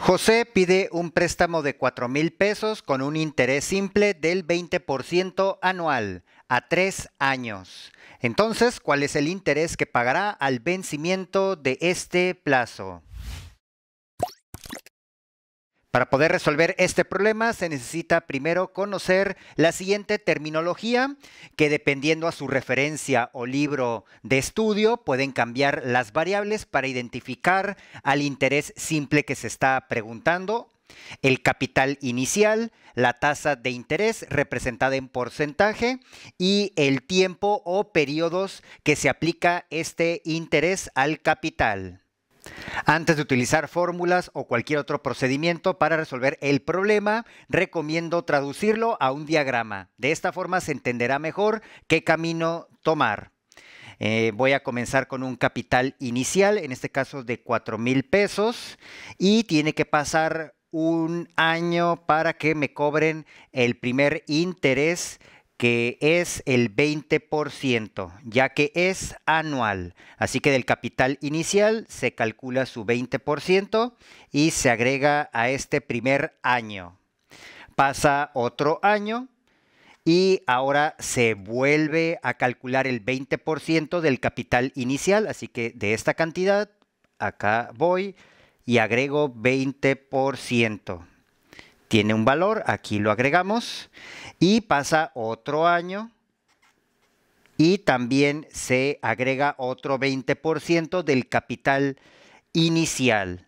José pide un préstamo de 4 mil pesos con un interés simple del 20% anual a tres años. Entonces, ¿cuál es el interés que pagará al vencimiento de este plazo? Para poder resolver este problema se necesita primero conocer la siguiente terminología que dependiendo a su referencia o libro de estudio pueden cambiar las variables para identificar al interés simple que se está preguntando, el capital inicial, la tasa de interés representada en porcentaje y el tiempo o periodos que se aplica este interés al capital. Antes de utilizar fórmulas o cualquier otro procedimiento para resolver el problema, recomiendo traducirlo a un diagrama. De esta forma se entenderá mejor qué camino tomar. Eh, voy a comenzar con un capital inicial, en este caso de 4 mil pesos, y tiene que pasar un año para que me cobren el primer interés que es el 20%, ya que es anual. Así que del capital inicial se calcula su 20% y se agrega a este primer año. Pasa otro año y ahora se vuelve a calcular el 20% del capital inicial, así que de esta cantidad acá voy y agrego 20% tiene un valor, aquí lo agregamos y pasa otro año y también se agrega otro 20% del capital inicial.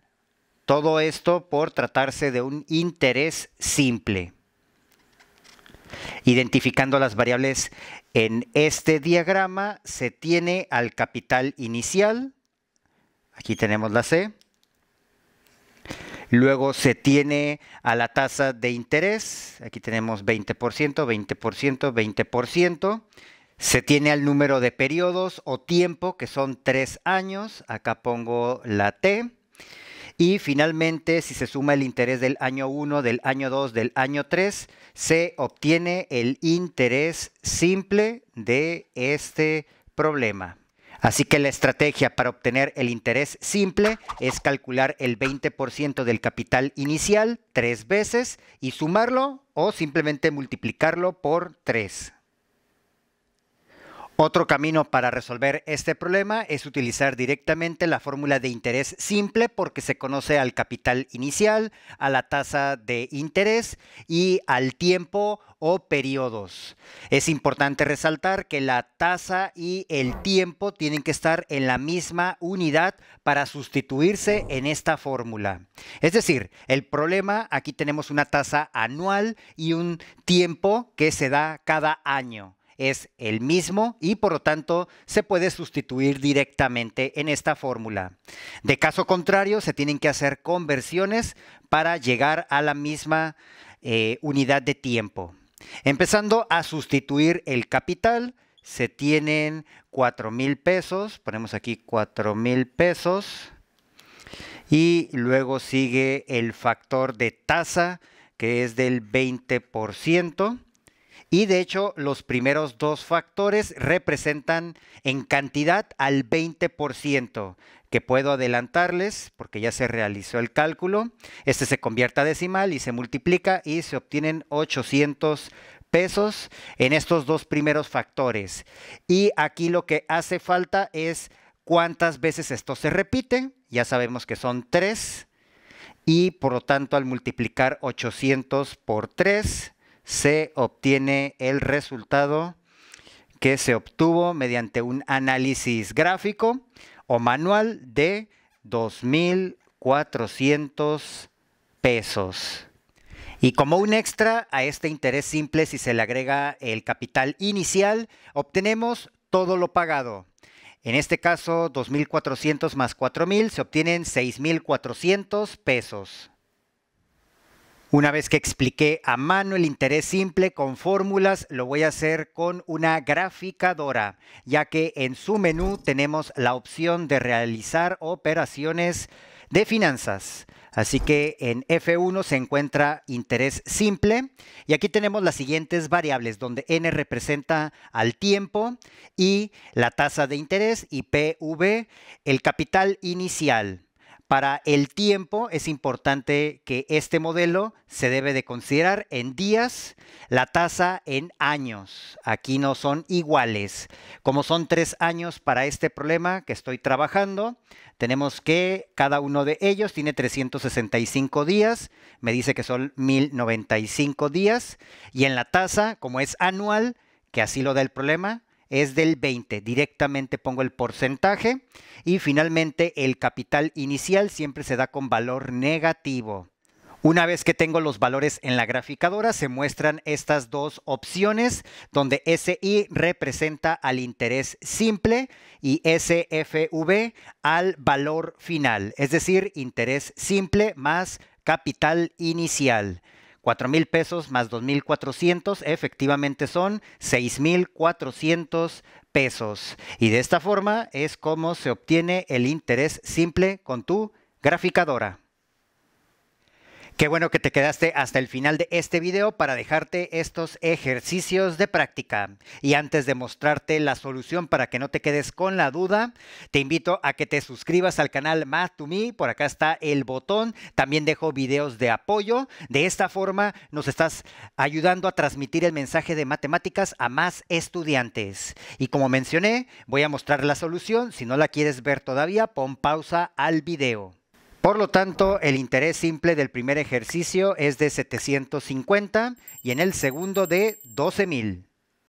Todo esto por tratarse de un interés simple. Identificando las variables en este diagrama se tiene al capital inicial, aquí tenemos la C, Luego se tiene a la tasa de interés, aquí tenemos 20%, 20%, 20%. Se tiene al número de periodos o tiempo, que son tres años. Acá pongo la T. Y finalmente, si se suma el interés del año 1, del año 2, del año 3, se obtiene el interés simple de este problema. Así que la estrategia para obtener el interés simple es calcular el 20% del capital inicial tres veces y sumarlo o simplemente multiplicarlo por tres. Otro camino para resolver este problema es utilizar directamente la fórmula de interés simple porque se conoce al capital inicial, a la tasa de interés y al tiempo o periodos. Es importante resaltar que la tasa y el tiempo tienen que estar en la misma unidad para sustituirse en esta fórmula. Es decir, el problema, aquí tenemos una tasa anual y un tiempo que se da cada año es el mismo y por lo tanto se puede sustituir directamente en esta fórmula. De caso contrario, se tienen que hacer conversiones para llegar a la misma eh, unidad de tiempo. Empezando a sustituir el capital, se tienen 4 mil pesos, ponemos aquí 4 mil pesos, y luego sigue el factor de tasa, que es del 20%. Y de hecho, los primeros dos factores representan en cantidad al 20%, que puedo adelantarles porque ya se realizó el cálculo. Este se convierte a decimal y se multiplica y se obtienen 800 pesos en estos dos primeros factores. Y aquí lo que hace falta es cuántas veces esto se repite. Ya sabemos que son tres. Y por lo tanto, al multiplicar 800 por 3, se obtiene el resultado que se obtuvo mediante un análisis gráfico o manual de 2.400 pesos. Y como un extra a este interés simple, si se le agrega el capital inicial, obtenemos todo lo pagado. En este caso, 2.400 más 4.000 se obtienen 6.400 pesos. Una vez que expliqué a mano el interés simple con fórmulas, lo voy a hacer con una graficadora, ya que en su menú tenemos la opción de realizar operaciones de finanzas. Así que en F1 se encuentra interés simple y aquí tenemos las siguientes variables donde N representa al tiempo y la tasa de interés y PV, el capital inicial. Para el tiempo es importante que este modelo se debe de considerar en días, la tasa en años. Aquí no son iguales. Como son tres años para este problema que estoy trabajando, tenemos que cada uno de ellos tiene 365 días, me dice que son 1095 días, y en la tasa, como es anual, que así lo da el problema, es del 20. Directamente pongo el porcentaje y finalmente el capital inicial siempre se da con valor negativo. Una vez que tengo los valores en la graficadora, se muestran estas dos opciones, donde SI representa al interés simple y SFV al valor final, es decir, interés simple más capital inicial. 4 mil pesos más 2.400 efectivamente son 6.400 pesos. Y de esta forma es como se obtiene el interés simple con tu graficadora. Qué bueno que te quedaste hasta el final de este video para dejarte estos ejercicios de práctica. Y antes de mostrarte la solución para que no te quedes con la duda, te invito a que te suscribas al canal Math to Me. Por acá está el botón. También dejo videos de apoyo. De esta forma nos estás ayudando a transmitir el mensaje de matemáticas a más estudiantes. Y como mencioné, voy a mostrar la solución. Si no la quieres ver todavía, pon pausa al video. Por lo tanto, el interés simple del primer ejercicio es de 750 y en el segundo de 12,000.